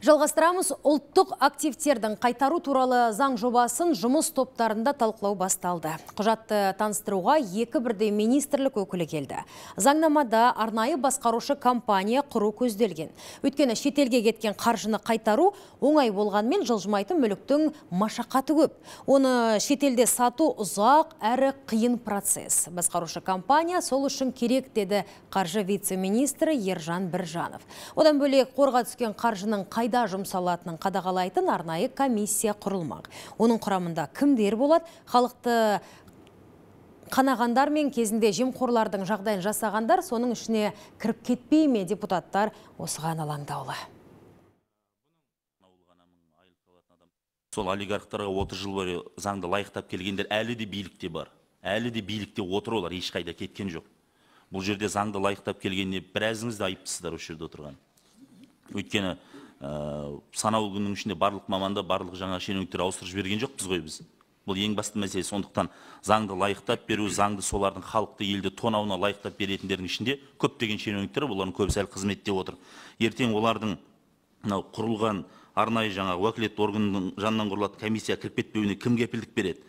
Жалғастырамыз ұлттық активтердің қайтару туралы заң жобасын жұмыс топтарында талқылау басталды. Құжатты таныстыруға екі бірде министрлік өкілі келді. Заңнамада арнайы басқарушы компания құру көзделген. Өткені шетелге кеткен қаржыны қайтару оңай болғанмен жылжымайтын мүліктің машақаты көп. Оны шетелде сату ұзақ әрі қиын процесс. Басқарушы компания сол үшін керек деді қаржы вице-министрі Ержан Біржанов. Одан бөлек қорға түскен қаржының қай қайда жұмсалатынын қадағалайтын арнайы комиссия құрылмақ оның құрамында кімдер болады халықты қанағандар мен кезінде жемқорлардың жағдайын жасағандар соның ішіне кіріп кетпей ме депутаттар осыған алаңдаулы сол олигархтарға отыз жыл бойы заңды лайықтап келгендер әлі де билікте бар әлі де билікте отыр олар ешқайда кеткен жоқ бұл жерде заңды лайықтап келгеніне біразыңыз да айыптысыздар осы жерде отырған өйткені Э, санау күннің ішінде барлық маманды барлық жаңа шенеуніктер ауыстырып жіберген жоқпыз ғой біз бұл ең басты мәселе сондықтан заңды лайықтап беру заңды солардың халықты елді тонауына лайықтап беретіндердің ішінде көптеген шенеуніктер олардың көбісі әлі қызметте отыр ертең олардың мынау құрылған арнайы жаңа уәкілетті органның жанынан құрылатын комиссия кіріп кетпеуіне кім кепілдік береді